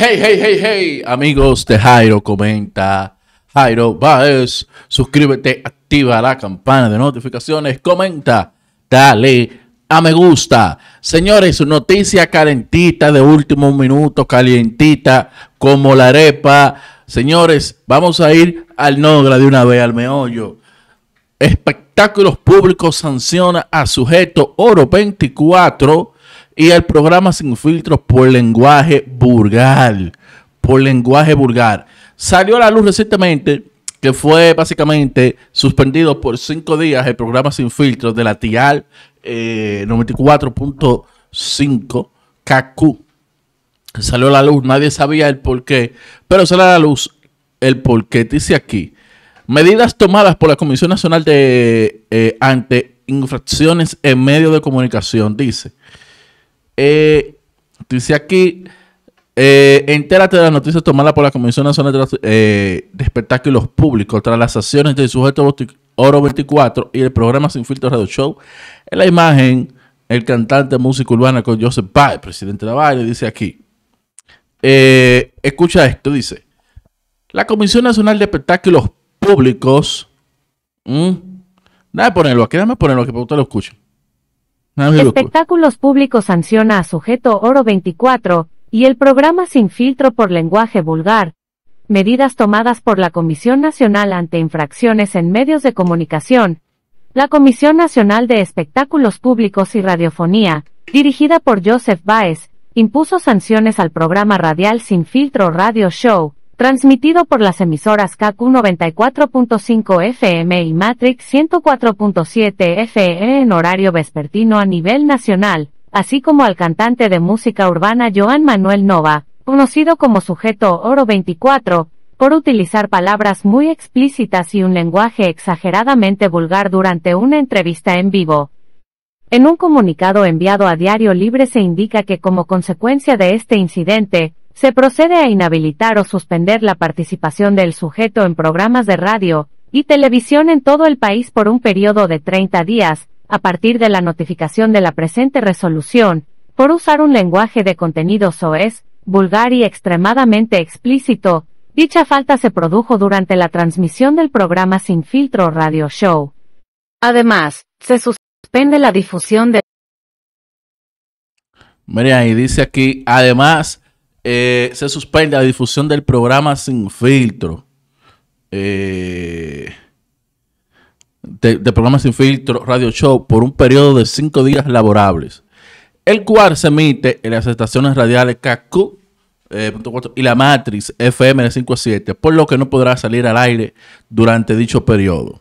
Hey, hey, hey, hey, amigos de Jairo Comenta. Jairo Baez, suscríbete, activa la campana de notificaciones, comenta, dale a me gusta, Señores, noticia calentita de último minuto, calientita como la arepa. Señores, vamos a ir al Nogra de una vez, al meollo. Espectáculos Públicos sanciona a sujeto Oro 24 y el programa Sin Filtros por lenguaje vulgar. Por lenguaje vulgar. Salió a la luz recientemente que fue básicamente suspendido por cinco días el programa Sin filtro de la TIAL 94.5 KQ. Salió a la luz, nadie sabía el por qué, pero sale a la luz el por qué. Dice aquí, medidas tomadas por la Comisión Nacional de eh, ante infracciones en medios de comunicación, dice. Eh, dice aquí, eh, entérate de las noticias tomadas por la Comisión Nacional de, eh, Espectáculos Públicos tras las acciones del sujeto Oro 24 y el programa Sin Filtro Radio Show. En la imagen, el cantante música urbana con Joseph Baez, presidente de la dice aquí. Eh, escucha esto, dice. La Comisión Nacional de Espectáculos Públicos... Nada, ponerlo aquí, déjame ponerlo aquí para que usted lo escuche. Espectáculos Públicos sanciona a sujeto Oro 24 y el programa Sin filtro por lenguaje vulgar, medidas tomadas por la Comisión Nacional ante infracciones en medios de comunicación, la Comisión Nacional de Espectáculos Públicos y Radiofonía, dirigida por Joseph Baez, impuso sanciones al programa radial Sin filtro Radio Show, transmitido por las emisoras KQ 94.5 FM y Matrix 104.7 FE en horario vespertino a nivel nacional, así como al cantante de música urbana Joan Manuel Nova, conocido como sujeto Oro 24, por utilizar palabras muy explícitas y un lenguaje exageradamente vulgar durante una entrevista en vivo. En un comunicado enviado a Diario Libre se indica que como consecuencia de este incidente, se procede a inhabilitar o suspender la participación del sujeto en programas de radio y televisión en todo el país por un periodo de 30 días, a partir de la notificación de la presente resolución, por usar un lenguaje de contenido soez, vulgar y extremadamente explícito, dicha falta se produjo durante la transmisión del programa Sin Filtro Radio Show. Además, se suspende la difusión de... Mira, y dice aquí, además, eh, se suspende la difusión del programa Sin Filtro. Eh de, programas sin filtro, radio show, por un periodo de cinco días laborables, el cual se emite en las estaciones radiales KQ eh, y la Matrix FM de por lo que no podrá salir al aire durante dicho periodo.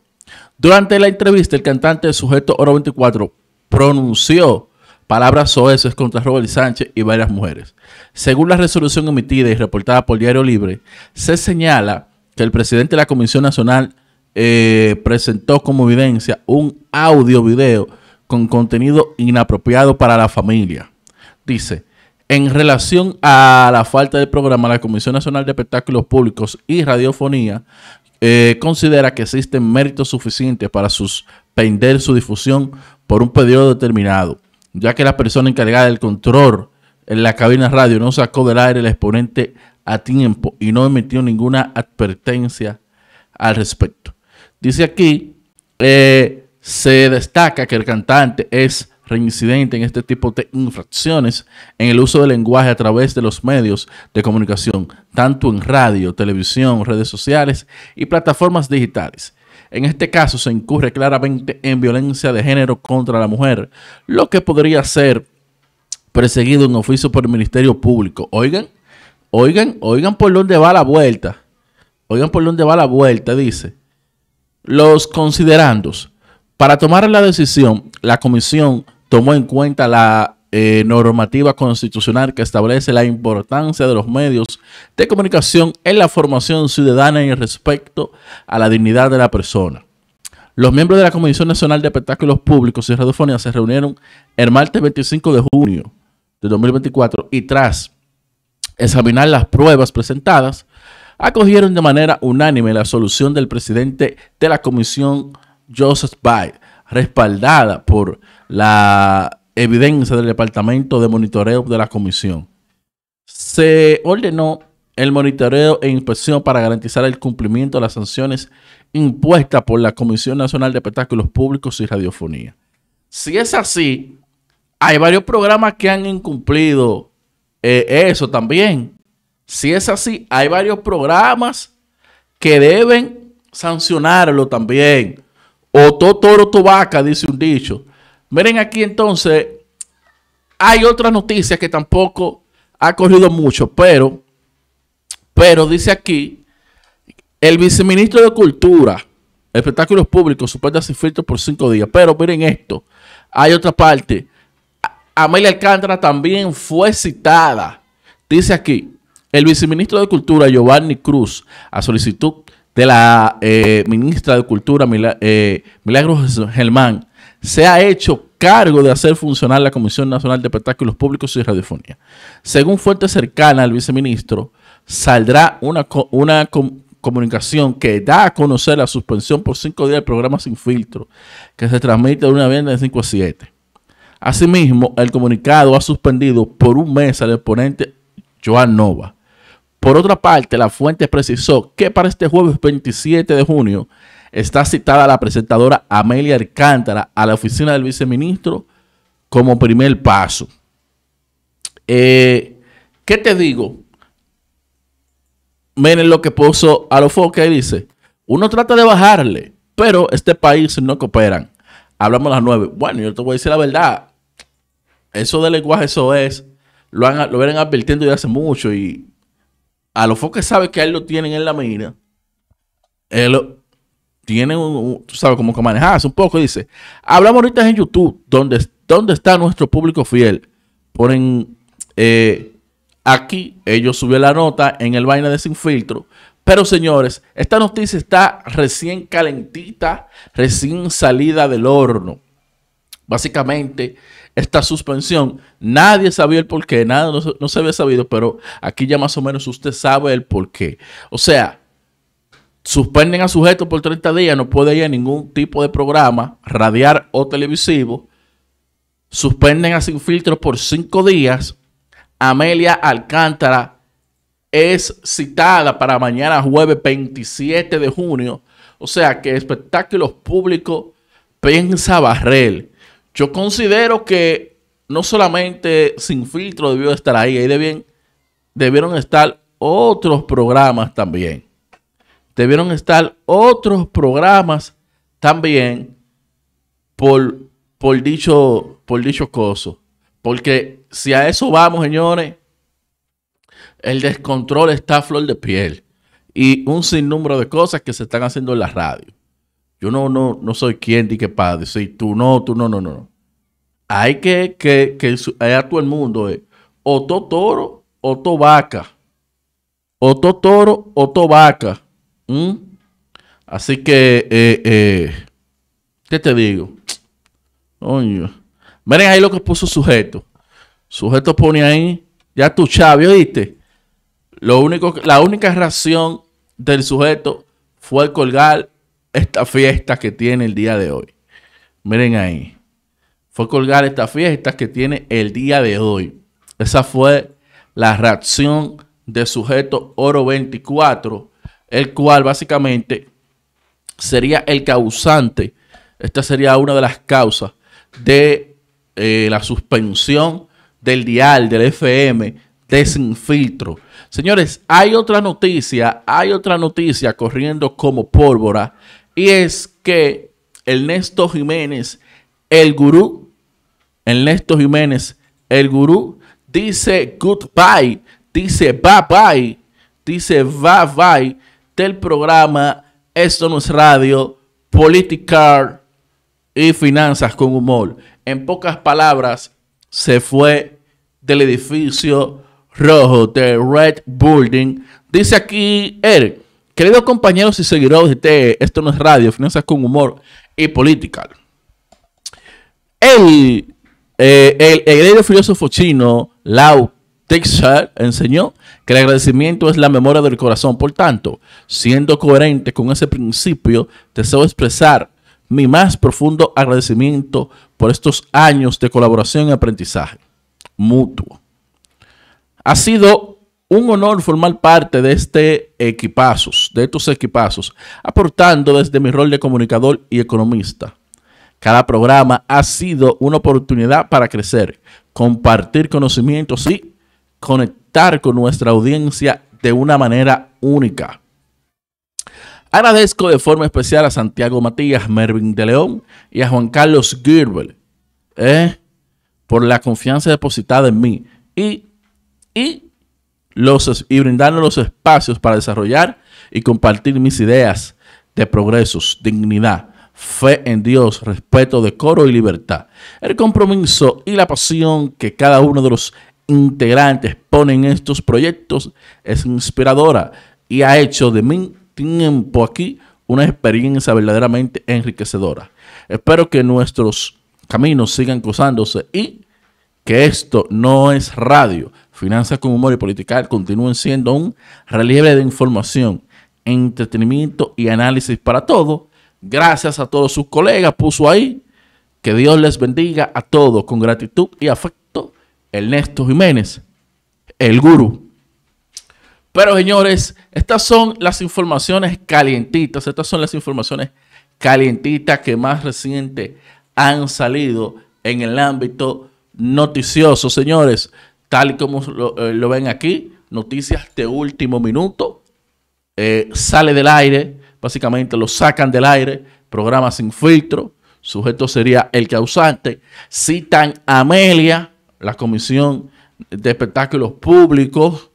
Durante la entrevista, el cantante sujeto Oro 24 pronunció palabras soeces contra Robert Sánchez y varias mujeres. Según la resolución emitida y reportada por Diario Libre, se señala que el presidente de la Comisión Nacional eh, presentó como evidencia un audio video con contenido inapropiado para la familia. Dice, en relación a la falta de programa, la Comisión Nacional de Espectáculos Públicos y Radiofonía eh, considera que existen méritos suficientes para suspender su difusión por un periodo determinado, ya que la persona encargada del control en la cabina radio no sacó del aire el exponente a tiempo y no emitió ninguna advertencia al respecto. Dice aquí, eh, se destaca que el cantante es reincidente en este tipo de infracciones en el uso del lenguaje a través de los medios de comunicación, tanto en radio, televisión, redes sociales y plataformas digitales. En este caso se incurre claramente en violencia de género contra la mujer, lo que podría ser perseguido en oficio por el Ministerio Público. Oigan, oigan, oigan por dónde va la vuelta. Oigan por dónde va la vuelta, dice. Los considerandos. Para tomar la decisión, la comisión tomó en cuenta la eh, normativa constitucional que establece la importancia de los medios de comunicación en la formación ciudadana y respecto a la dignidad de la persona. Los miembros de la Comisión Nacional de Espectáculos Públicos y Radiofonía se reunieron el martes 25 de junio de 2024 y tras examinar las pruebas presentadas, acogieron de manera unánime la solución del presidente de la comisión, Joseph Biden, respaldada por la evidencia del Departamento de Monitoreo de la Comisión. Se ordenó el monitoreo e inspección para garantizar el cumplimiento de las sanciones impuestas por la Comisión Nacional de Espectáculos Públicos y Radiofonía. Si es así, hay varios programas que han incumplido eh, eso también. Si es así, hay varios programas que deben sancionarlo también. O todo toro tu vaca, dice un dicho. Miren aquí entonces, hay otra noticia que tampoco ha corrido mucho, pero, pero dice aquí, el viceministro de Cultura, espectáculos públicos, supuesta sin filtro por cinco días. Pero miren esto, hay otra parte. Amelia Alcántara también fue citada. Dice aquí, el viceministro de Cultura, Giovanni Cruz, a solicitud de la eh, ministra de Cultura, Milagro eh, Milagros Germán, se ha hecho cargo de hacer funcionar la Comisión Nacional de Espectáculos Públicos y Radiofonía. Según fuentes cercana al viceministro, saldrá una, una comunicación que da a conocer la suspensión por cinco días del programa Sin Filtro, que se transmite de una viernes de 5 a 7. Asimismo, el comunicado ha suspendido por un mes al exponente Joan Nova por otra parte, la fuente precisó que para este jueves 27 de junio está citada la presentadora Amelia Alcántara a la oficina del viceministro como primer paso. Eh, ¿Qué te digo? Miren lo que puso a focos que dice, uno trata de bajarle, pero este país no cooperan. Hablamos las nueve. Bueno, yo te voy a decir la verdad. Eso de lenguaje, eso es. Lo, han, lo vienen advirtiendo ya hace mucho y a los foques sabe que él lo tienen en la mira, él tiene, un, tú sabes, como que manejarse un poco. Dice, hablamos ahorita en YouTube, ¿Dónde donde está nuestro público fiel. Ponen eh, aquí, ellos subió la nota en el vaina de Sin Filtro. Pero señores, esta noticia está recién calentita, recién salida del horno. Básicamente, esta suspensión. Nadie sabía el por qué, nada, no, se había sabido, pero aquí ya más o menos usted sabe el por qué. O sea, suspenden a sujeto por 30 días, no puede ir a ningún tipo de programa, radiar o televisivo. Suspenden a Sin Filtro por 5 días. Amelia Alcántara es citada para mañana jueves 27 de junio. O sea que espectáculos públicos piensa Barrel. Yo considero que no solamente Sin Filtro debió estar ahí, ahí debieron estar otros programas también. Debieron estar otros programas también por, por, dicho, por dicho coso. Porque si a eso vamos, señores, el descontrol está a flor de piel. Y un sinnúmero de cosas que se están haciendo en la radio. Yo no, no, no soy quien di que padre. tú no, tú no, no, no. Hay que, que, que todo el mundo eh. o to toro o to vaca. O to toro o to vaca. Así que, eh, eh, ¿qué te digo? Miren ahí lo que puso sujeto. Sujeto pone ahí, ya tu chavo ¿oíste? Lo único, la única reacción del sujeto fue colgar esta fiesta que tiene el día de hoy. Miren ahí. Fue colgar esta fiesta que tiene el día de hoy. Esa fue la reacción de sujeto Oro 24, el cual básicamente sería el causante. Esta sería una de las causas de eh, la suspensión del dial del FM de Sin Señores, hay otra noticia, hay otra noticia corriendo como pólvora y es que Ernesto Jiménez, el gurú, Ernesto Jiménez, el gurú, dice goodbye, dice bye bye, dice bye bye del programa Esto no es radio, política y Finanzas con Humor. En pocas palabras, se fue del edificio rojo de Red Building. Dice aquí Eric. Queridos compañeros y seguidores de Esto no es radio, finanzas con humor y política. El, heredero eh, el, filósofo chino Lao Tzu enseñó que el agradecimiento es la memoria del corazón. Por tanto, siendo coherente con ese principio, deseo expresar mi más profundo agradecimiento por estos años de colaboración y aprendizaje mutuo. Ha sido un honor formar parte de este equipazos, de estos equipazos, aportando desde mi rol de comunicador y economista. Cada programa ha sido una oportunidad para crecer, compartir conocimientos y conectar con nuestra audiencia de una manera única. Agradezco de forma especial a Santiago Matías, Mervin de León y a Juan Carlos Girbel eh, por la confianza depositada en mí y, y los, y brindarnos los espacios para desarrollar y compartir mis ideas de progresos, dignidad, fe en Dios, respeto, decoro y libertad. El compromiso y la pasión que cada uno de los integrantes pone en estos proyectos es inspiradora y ha hecho de mi tiempo aquí una experiencia verdaderamente enriquecedora. Espero que nuestros caminos sigan cruzándose y que esto no es radio, Finanzas con humor y political continúen siendo un relieve de información, entretenimiento y análisis para todos. Gracias a todos sus colegas, puso ahí. Que Dios les bendiga a todos con gratitud y afecto. Ernesto Jiménez, el gurú. Pero señores, estas son las informaciones calientitas. Estas son las informaciones calientitas que más reciente han salido en el ámbito noticioso, señores tal y como eh, lo, ven aquí, noticias de último minuto, eh, sale del aire, básicamente lo sacan del aire, programa sin filtro, sujeto sería el causante, citan a Amelia, la Comisión de Espectáculos Públicos,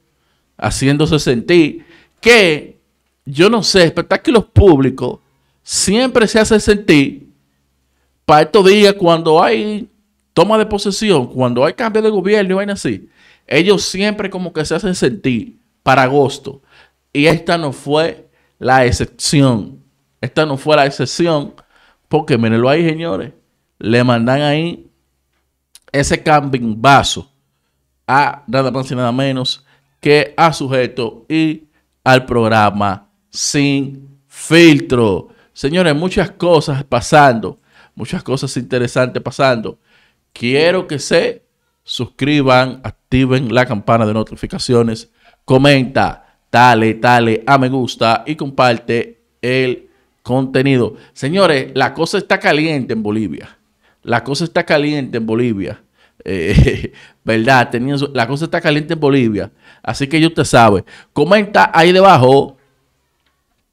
haciéndose sentir que, yo no sé, espectáculos públicos siempre se hace sentir para estos días cuando hay toma de posesión, cuando hay cambio de gobierno y así, ellos siempre como que se hacen sentir para agosto. Y esta no fue la excepción. Esta no fue la excepción. Porque mírenlo ahí, señores. Le mandan ahí ese camping vaso a nada más y nada menos que a sujeto y al programa sin filtro. Señores, muchas cosas pasando, muchas cosas interesantes pasando. Quiero que se suscriban, activen la campana de notificaciones, comenta, dale, dale a me gusta y comparte el contenido. Señores, la cosa está caliente en Bolivia. La cosa está caliente en Bolivia. Eh, ¿Verdad? Teniendo, la cosa está caliente en Bolivia. Así que ya usted sabe. Comenta ahí debajo.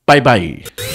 Bye bye.